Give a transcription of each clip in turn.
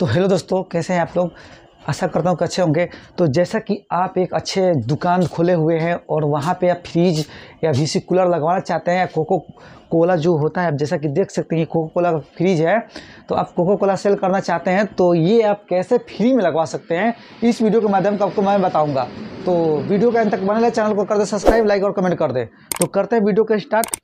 तो हेलो दोस्तों कैसे हैं आप लोग आशा करता हूँ कि अच्छे होंगे तो जैसा कि आप एक अच्छे दुकान खोले हुए हैं और वहाँ पे आप फ्रिज या वीसी कूलर लगवाना चाहते हैं या कोको कोला जो होता है आप जैसा कि देख सकते हैं कोको कोला का फ्रिज है तो आप कोको कोला सेल करना चाहते हैं तो ये आप कैसे फ्री में लगवा सकते हैं इस वीडियो के माध्यम से आपको मैं बताऊँगा तो वीडियो का अंत तक बने चैनल को कर दे सब्सक्राइब लाइक और कमेंट कर दे तो करते हैं वीडियो का स्टार्ट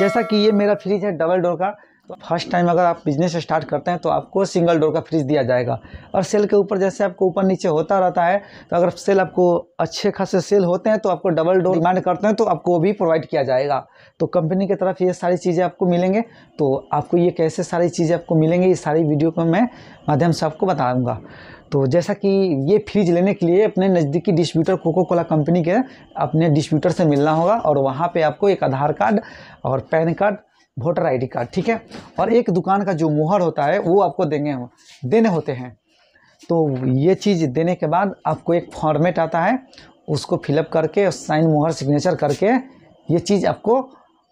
जैसा कि ये मेरा फ्रिज है डबल डोर का तो फर्स्ट टाइम अगर आप बिजनेस स्टार्ट करते हैं तो आपको सिंगल डोर का फ्रिज दिया जाएगा और सेल के ऊपर जैसे आपको ऊपर नीचे होता रहता है तो अगर सेल आपको अच्छे खासे सेल होते हैं तो आपको डबल डोर डिमांड करते हैं तो आपको वो भी प्रोवाइड किया जाएगा तो कंपनी की तरफ ये सारी चीज़ें आपको मिलेंगे तो आपको ये कैसे सारी चीज़ें आपको मिलेंगे ये सारी वीडियो को मैं माध्यम से आपको बताऊँगा तो जैसा कि ये फ्रिज लेने के लिए अपने नज़दीकी डिस्ट्रीब्यूटर कोको कोला कंपनी के अपने डिस्ट्रीब्यूटर से मिलना होगा और वहाँ पे आपको एक आधार कार्ड और PAN card voter ID card ठीक है और एक दुकान का जो मुहर होता है वो आपको देंगे देने होते हैं तो ये चीज़ देने के बाद आपको एक फॉर्मेट आता है उसको फिलअप करके साइन मुहर सिग्नेचर करके ये चीज़ आपको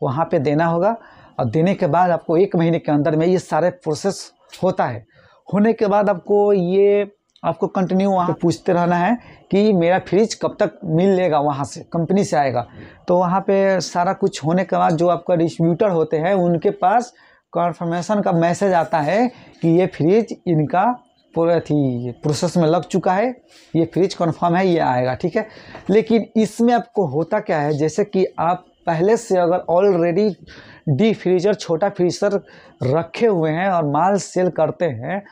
वहाँ पे देना होगा और देने के बाद आपको एक महीने के अंदर में ये सारे प्रोसेस होता है होने के बाद आपको ये आपको कंटिन्यू वहाँ पूछते रहना है कि मेरा फ्रिज कब तक मिलेगा वहाँ से कंपनी से आएगा तो वहाँ पे सारा कुछ होने के बाद जो आपका डिस्ट्रीब्यूटर होते हैं उनके पास कन्फर्मेशन का मैसेज आता है कि ये फ्रिज इनका थी प्रोसेस में लग चुका है ये फ्रिज कन्फर्म है ये आएगा ठीक है लेकिन इसमें आपको होता क्या है जैसे कि आप पहले से अगर ऑलरेडी डी फ्रीजर छोटा फ्रीजर रखे हुए हैं और माल सेल करते हैं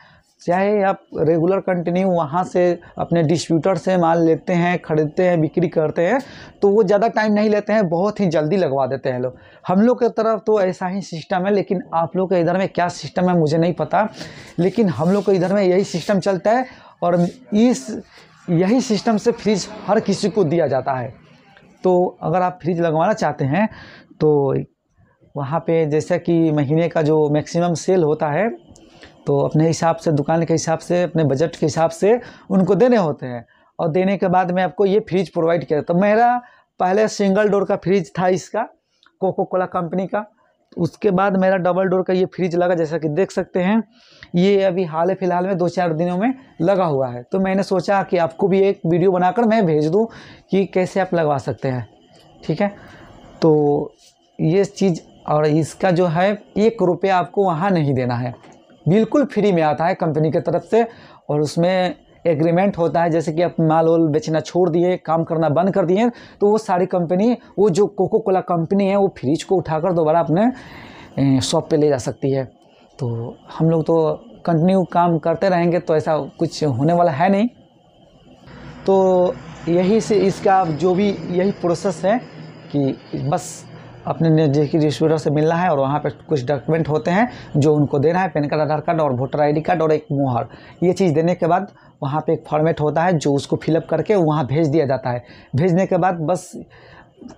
चाहे आप रेगुलर कंटिन्यू वहाँ से अपने डिस्ट्रीब्यूटर से माल लेते हैं ख़रीदते हैं बिक्री करते हैं तो वो ज़्यादा टाइम नहीं लेते हैं बहुत ही जल्दी लगवा देते हैं लोग हम लोग की तरफ तो ऐसा ही सिस्टम है लेकिन आप लोग के इधर में क्या सिस्टम है मुझे नहीं पता लेकिन हम लोग के इधर में यही सिस्टम चलता है और इस यही सिस्टम से फ्रिज हर किसी को दिया जाता है तो अगर आप फ्रिज लगवाना चाहते हैं तो वहाँ पर जैसा कि महीने का जो मैक्सिमम सेल होता है तो अपने हिसाब से दुकान के हिसाब से अपने बजट के हिसाब से उनको देने होते हैं और देने के बाद मैं आपको ये फ्रिज प्रोवाइड किया तो मेरा पहले सिंगल डोर का फ्रिज था इसका कोको कोला कंपनी का उसके बाद मेरा डबल डोर का ये फ्रिज लगा जैसा कि देख सकते हैं ये अभी हाल फिलहाल में दो चार दिनों में लगा हुआ है तो मैंने सोचा कि आपको भी एक वीडियो बनाकर मैं भेज दूँ कि कैसे आप लगवा सकते हैं ठीक है तो ये चीज़ और इसका जो है एक रुपया आपको वहाँ नहीं देना है बिल्कुल फ्री में आता है कंपनी की तरफ से और उसमें एग्रीमेंट होता है जैसे कि आप माल वाल बेचना छोड़ दिए काम करना बंद कर दिए तो वो सारी कंपनी वो जो कोको कोला कंपनी है वो फ्रिज को उठाकर दोबारा अपने शॉप पे ले जा सकती है तो हम लोग तो कंटिन्यू काम करते रहेंगे तो ऐसा कुछ होने वाला है नहीं तो यही से इसका जो भी यही प्रोसेस है कि बस अपने नज़दीकी रिश्वेटर से मिलना है और वहाँ पर कुछ डॉक्यूमेंट होते हैं जो उनको देना है पैन कार्ड आधार कार्ड और वोटर आई कार्ड और एक मोहर ये चीज़ देने के बाद वहाँ पर एक फॉर्मेट होता है जो उसको फिलअप करके वहाँ भेज दिया जाता है भेजने के बाद बस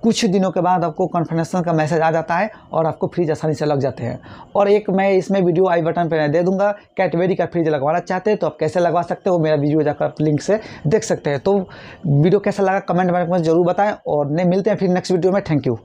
कुछ दिनों के बाद आपको कन्फर्मेशन का मैसेज आ जाता है और आपको फ्रिज आसानी से लग जाते हैं और एक मैं इसमें वीडियो आई बटन पर दे दूंगा कैटवेरी का फ्रिज लगवाना चाहते हैं तो आप कैसे लगवा सकते हो मेरा वीडियो जाकर आप लिंक से देख सकते हैं तो वीडियो कैसा लगा कमेंट में जरूर बताएं और नहीं मिलते हैं फिर नेक्स्ट वीडियो में थैंक यू